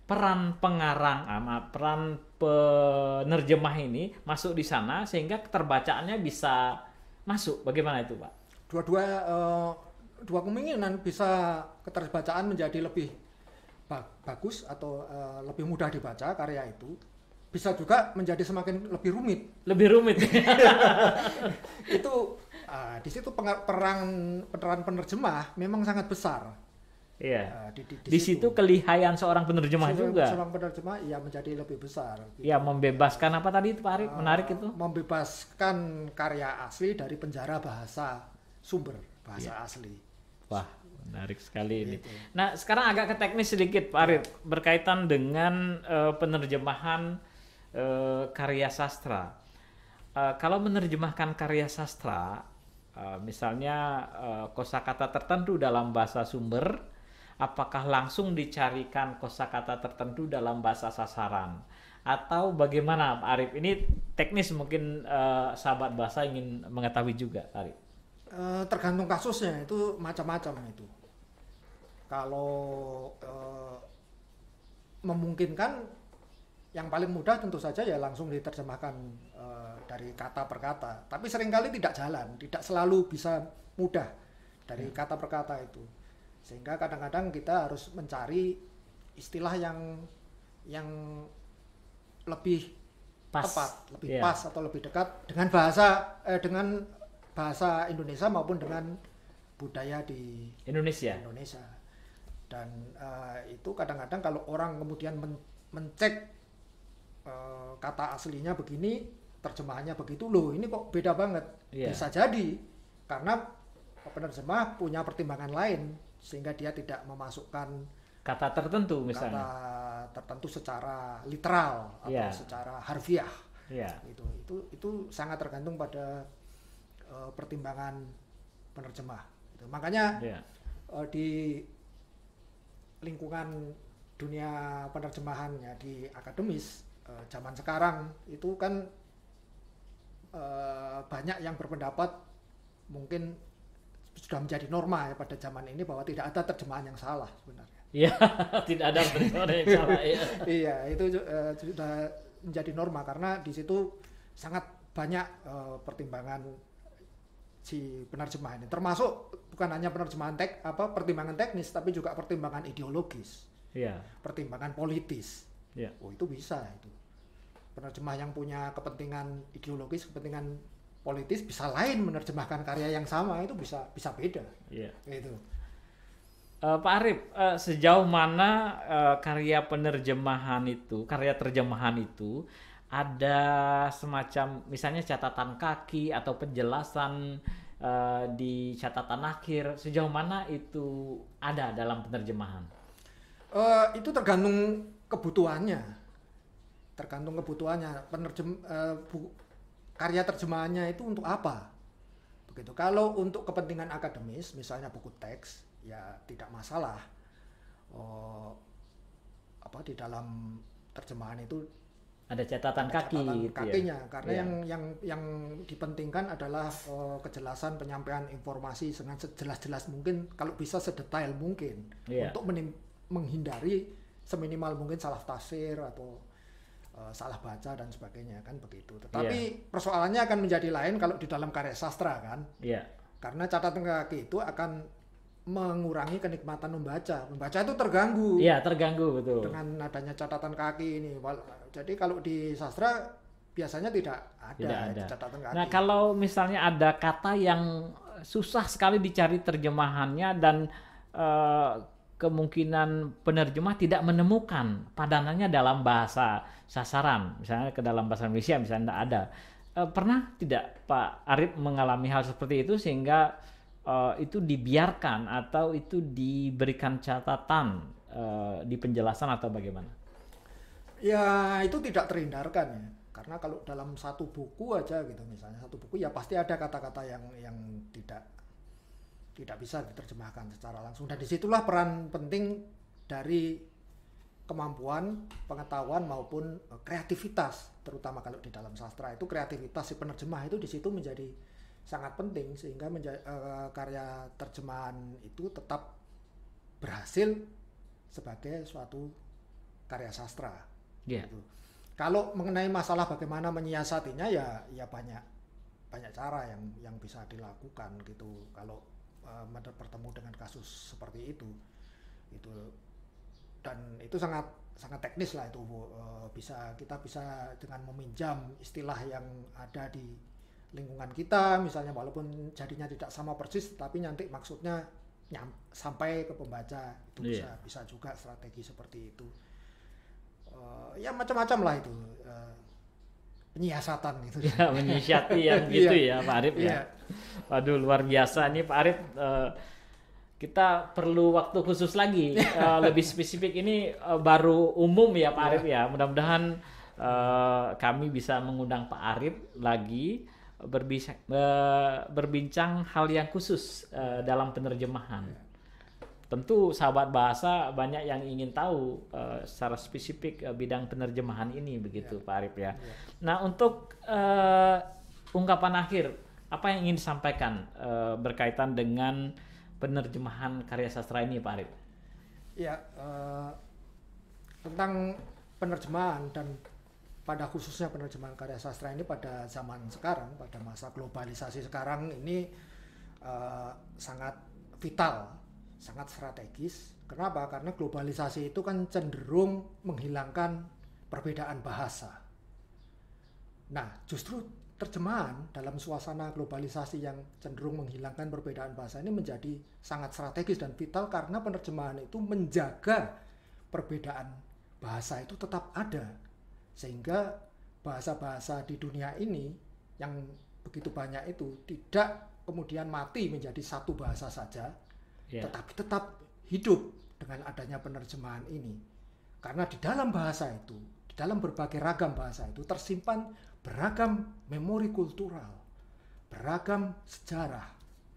peran pengarang ama ah, peran penerjemah ini masuk di sana sehingga keterbacaannya bisa masuk. Bagaimana itu Pak?
Dua-dua uh, dua kemungkinan bisa keterbacaan menjadi lebih bagus atau eh, lebih mudah dibaca karya itu bisa juga menjadi semakin lebih rumit. Lebih rumit. itu uh, di situ perang peran penerjemah memang sangat besar.
ya Uh, di, di, di, di situ. kelihayan seorang penerjemah seorang, juga. Seorang
penerjemah ya menjadi lebih besar.
Gitu. Ya membebaskan apa tadi itu Pak Uh, Menarik
ah, itu. Membebaskan karya asli dari penjara bahasa sumber bahasa ya. asli.
Wah menarik sekali ini. Gitu. Nah sekarang agak ke teknis sedikit Pak Arif berkaitan dengan uh, penerjemahan Eh, karya sastra. Uh, kalau menerjemahkan karya sastra, uh, misalnya uh, kosakata tertentu dalam bahasa sumber, apakah langsung dicarikan kosakata tertentu dalam bahasa sasaran? Atau bagaimana, Arif? Ini teknis mungkin uh, sahabat bahasa ingin mengetahui juga, Arif.
Uh, tergantung kasusnya itu macam-macam itu. Kalau uh, memungkinkan yang paling mudah tentu saja ya langsung diterjemahkan uh, dari kata per kata. Tapi seringkali tidak jalan, tidak selalu bisa mudah dari hmm. kata per kata itu. Sehingga kadang-kadang kita harus mencari istilah yang yang lebih pas. tepat, lebih yeah. pas atau lebih dekat dengan bahasa eh, dengan bahasa Indonesia maupun dengan budaya di Indonesia. Indonesia. Dan uh, itu kadang-kadang kalau orang kemudian men mencek Eh, kata aslinya begini, terjemahannya begitu loh. Ini kok beda banget. Yeah. Bisa jadi karena penerjemah punya pertimbangan lain sehingga dia tidak memasukkan
kata tertentu misalnya.
Kata tertentu secara literal atau yeah. secara harfiah. Yeah. Itu itu itu sangat tergantung pada uh, pertimbangan penerjemah. Gitu. Makanya yeah. Iya. uh, di lingkungan dunia penerjemahan ya di akademis Eh, zaman sekarang itu kan uh, banyak yang berpendapat mungkin sudah menjadi norma ya pada zaman ini bahwa tidak ada terjemahan yang salah sebenarnya.
Iya, tidak ada terjemahan yang salah. iya,
iya itu uh, sudah menjadi norma karena di situ sangat banyak uh, pertimbangan si penerjemahan ini. Termasuk bukan hanya penerjemahan tek apa pertimbangan teknis tapi juga pertimbangan ideologis. Iya. Pertimbangan politis. Iya. Oh, itu bisa itu penerjemah yang punya kepentingan ideologis, kepentingan politis bisa lain menerjemahkan karya yang sama itu bisa bisa beda. Iya. Yeah. Itu.
Uh, Pak Arif, uh, sejauh mana uh, karya penerjemahan itu, karya terjemahan itu ada semacam misalnya catatan kaki atau penjelasan uh, di catatan akhir, sejauh mana itu ada dalam penerjemahan?
Uh, itu tergantung kebutuhannya tergantung kebutuhannya penerjem eh, bu, karya terjemahannya itu untuk apa begitu kalau untuk kepentingan akademis misalnya buku teks ya tidak masalah oh, apa di dalam terjemahan itu
ada catatan ada kaki catatan gitu ya? kakinya ya? karena ya. yang
yang yang dipentingkan adalah uh, kejelasan penyampaian informasi dengan sejelas-jelas mungkin kalau bisa sedetail mungkin ya. untuk menghindari seminimal mungkin salah tafsir atau Eh, salah baca dan sebagainya kan begitu. Tetapi yeah. persoalannya akan menjadi lain kalau di dalam karya sastra kan. Iya. Yeah. Karena catatan kaki itu akan mengurangi kenikmatan membaca. Membaca itu terganggu. Iya, yeah, terganggu betul. Dengan adanya catatan kaki ini. Jadi kalau di sastra biasanya tidak ada, tidak ada. catatan nah, kaki. Nah, kalau
misalnya ada kata yang susah sekali dicari terjemahannya dan uh, kemungkinan penerjemah tidak menemukan padanannya dalam bahasa sasaran, misalnya ke dalam bahasa Indonesia misalnya tidak ada. E, pernah tidak Pak Arif mengalami hal seperti itu sehingga e, itu dibiarkan atau itu diberikan catatan e, di penjelasan atau bagaimana?
Ya itu tidak terhindarkan ya karena kalau dalam satu buku aja gitu misalnya satu buku ya pasti ada kata-kata yang yang tidak tidak bisa diterjemahkan secara langsung dan disitulah peran penting dari kemampuan pengetahuan maupun e, kreativitas terutama kalau di dalam sastra itu kreativitas si penerjemah itu di situ menjadi sangat penting sehingga menjadi, uh, e, karya terjemahan itu tetap berhasil sebagai suatu karya sastra. Yeah. Gitu. Kalau mengenai masalah bagaimana menyiasatinya ya ya banyak banyak cara yang yang bisa dilakukan gitu. Kalau uh, bertemu dengan kasus seperti itu itu dan itu sangat sangat teknis lah itu uh, bisa kita bisa dengan meminjam istilah yang ada di lingkungan kita misalnya walaupun jadinya tidak sama persis tapi nanti maksudnya nyam, sampai ke pembaca itu yeah. bisa bisa juga strategi seperti itu uh, ya macam-macam lah itu uh, penyiasatan gitu. Ya, menyiasati yang iya. gitu ya Pak Arif ya. Iya.
Waduh luar biasa nih Pak Arif. Uh, kita perlu waktu khusus lagi uh, lebih spesifik ini uh, baru umum ya Pak Arif ya. Mudah-mudahan uh, kami bisa mengundang Pak Arif lagi berbincang, uh, berbincang hal yang khusus uh, dalam penerjemahan. Tentu sahabat bahasa banyak yang ingin tahu uh, secara spesifik uh, bidang penerjemahan ini begitu ya. Pak Arif ya. ya. Nah untuk uh, ungkapan akhir apa yang ingin disampaikan uh, berkaitan dengan penerjemahan karya sastra ini Pak Arif?
Ya uh, tentang penerjemahan dan pada khususnya penerjemahan karya sastra ini pada zaman sekarang, pada masa globalisasi sekarang ini uh, sangat vital sangat strategis. Kenapa? Karena globalisasi itu kan cenderung menghilangkan perbedaan bahasa. Nah, justru terjemahan dalam suasana globalisasi yang cenderung menghilangkan perbedaan bahasa ini menjadi sangat strategis dan vital karena penerjemahan itu menjaga perbedaan bahasa itu tetap ada. Sehingga bahasa-bahasa di dunia ini yang begitu banyak itu tidak kemudian mati menjadi satu bahasa saja, yeah. tetapi tetap hidup dengan adanya penerjemahan ini. Karena di dalam bahasa itu, di dalam berbagai ragam bahasa itu tersimpan beragam memori kultural, beragam sejarah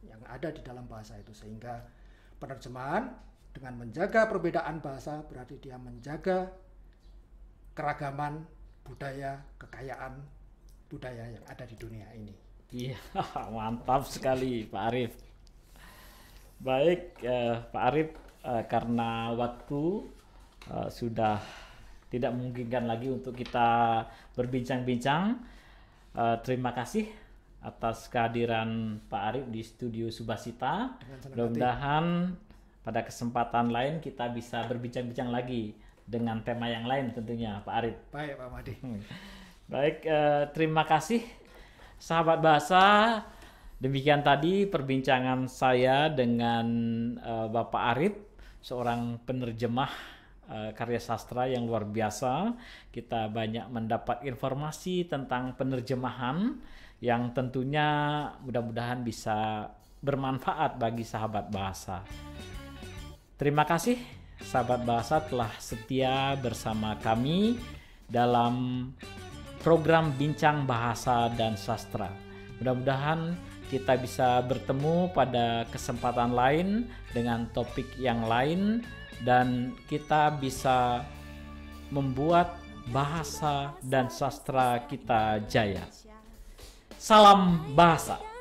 yang ada di dalam bahasa itu sehingga penerjemahan dengan menjaga perbedaan bahasa berarti dia menjaga keragaman budaya, kekayaan budaya yang ada di dunia ini.
Iya, mantap sekali Pak Arif. Baik, eh, Pak Arif, eh, karena waktu eh, sudah tidak memungkinkan lagi untuk kita berbincang-bincang, eh, terima kasih atas kehadiran Pak Arif di studio Subasita. Mudah-mudahan pada kesempatan lain kita bisa berbincang-bincang lagi dengan tema yang lain tentunya Pak Arif.
Baik Pak Madi. Hmm.
Baik, eh, terima kasih sahabat bahasa Demikian tadi perbincangan saya dengan uh, Bapak Arif, seorang penerjemah uh, karya sastra yang luar biasa. Kita banyak mendapat informasi tentang penerjemahan yang tentunya mudah-mudahan bisa bermanfaat bagi sahabat bahasa. Terima kasih sahabat bahasa telah setia bersama kami dalam program Bincang Bahasa dan Sastra. Mudah-mudahan kita bisa bertemu pada kesempatan lain dengan topik yang lain dan kita bisa membuat bahasa dan sastra kita jaya. Salam bahasa.